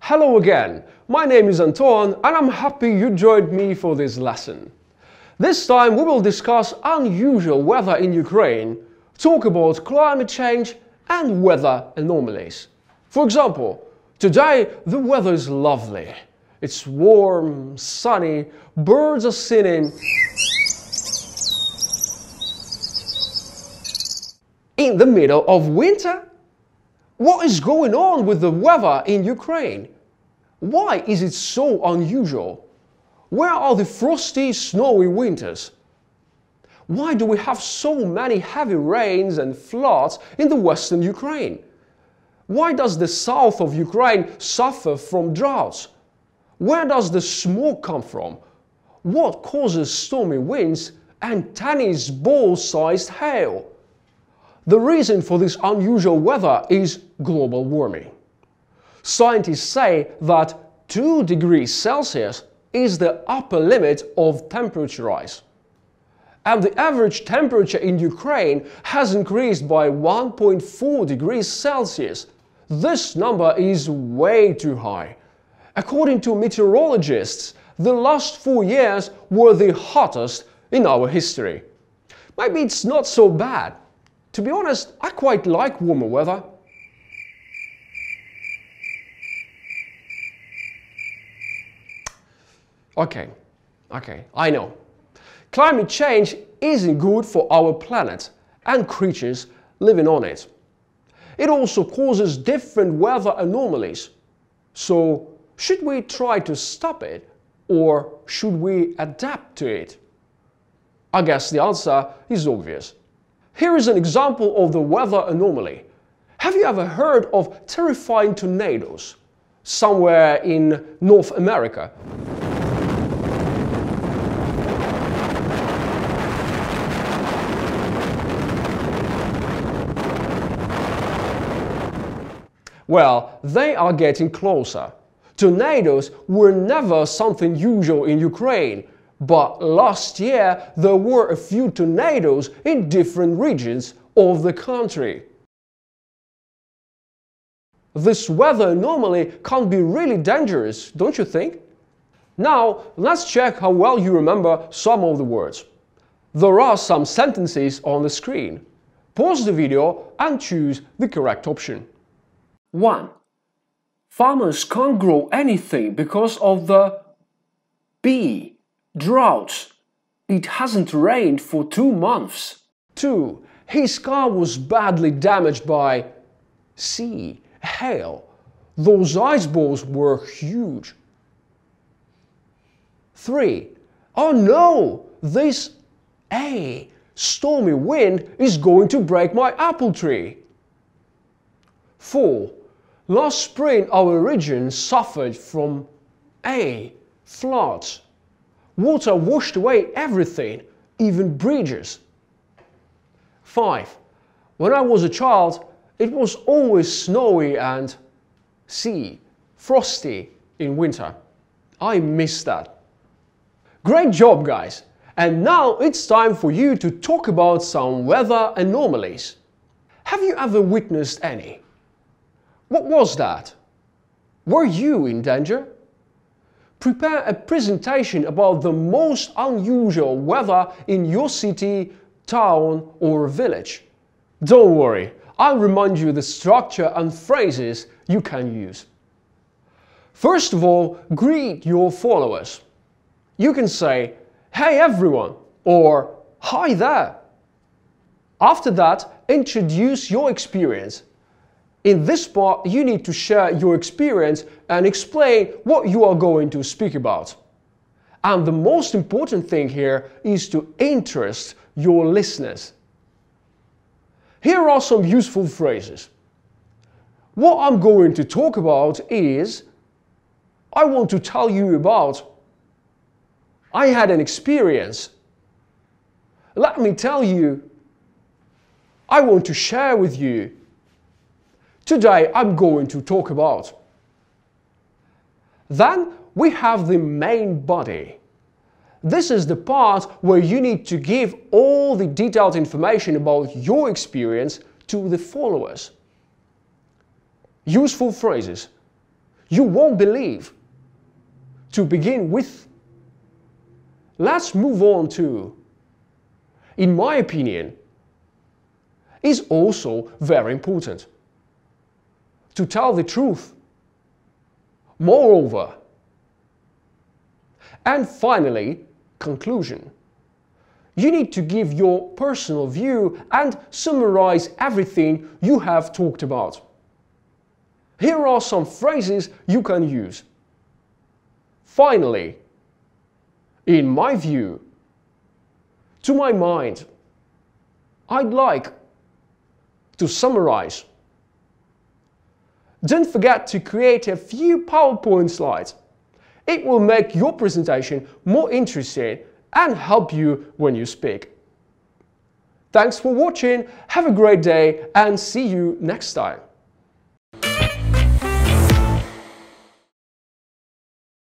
Hello again, my name is Anton and I'm happy you joined me for this lesson. This time we will discuss unusual weather in Ukraine, talk about climate change and weather anomalies. For example, today the weather is lovely. It's warm, sunny, birds are singing. In the middle of winter what is going on with the weather in Ukraine? Why is it so unusual? Where are the frosty, snowy winters? Why do we have so many heavy rains and floods in the western Ukraine? Why does the south of Ukraine suffer from droughts? Where does the smoke come from? What causes stormy winds and tennis ball-sized hail? The reason for this unusual weather is global warming. Scientists say that 2 degrees Celsius is the upper limit of temperature rise. And the average temperature in Ukraine has increased by 1.4 degrees Celsius. This number is way too high. According to meteorologists, the last four years were the hottest in our history. Maybe it's not so bad. To be honest, I quite like warmer weather. Okay, okay, I know. Climate change isn't good for our planet and creatures living on it. It also causes different weather anomalies. So, should we try to stop it or should we adapt to it? I guess the answer is obvious. Here is an example of the weather anomaly. Have you ever heard of terrifying tornadoes somewhere in North America? Well, they are getting closer. Tornadoes were never something usual in Ukraine, but last year there were a few tornadoes in different regions of the country. This weather normally can be really dangerous, don't you think? Now, let's check how well you remember some of the words. There are some sentences on the screen. Pause the video and choose the correct option. 1. Farmers can't grow anything because of the bee droughts. It hasn't rained for two months. 2. His car was badly damaged by sea, hail. Those ice balls were huge. 3. Oh no! This A stormy wind is going to break my apple tree. 4. Last spring our region suffered from A floods. Water washed away everything, even bridges. 5. When I was a child, it was always snowy and sea, frosty in winter. I miss that. Great job, guys! And now it's time for you to talk about some weather anomalies. Have you ever witnessed any? What was that? Were you in danger? prepare a presentation about the most unusual weather in your city, town or village. Don't worry, I'll remind you the structure and phrases you can use. First of all, greet your followers. You can say, hey everyone, or hi there. After that, introduce your experience in this part, you need to share your experience and explain what you are going to speak about. And the most important thing here is to interest your listeners. Here are some useful phrases. What I'm going to talk about is I want to tell you about I had an experience. Let me tell you. I want to share with you Today I'm going to talk about. Then we have the main body. This is the part where you need to give all the detailed information about your experience to the followers. Useful phrases. You won't believe. To begin with, let's move on to, in my opinion, is also very important to tell the truth. Moreover, and finally, conclusion. You need to give your personal view and summarize everything you have talked about. Here are some phrases you can use. Finally, in my view, to my mind, I'd like to summarize. Don't forget to create a few PowerPoint slides. It will make your presentation more interesting and help you when you speak. Thanks for watching, have a great day and see you next time.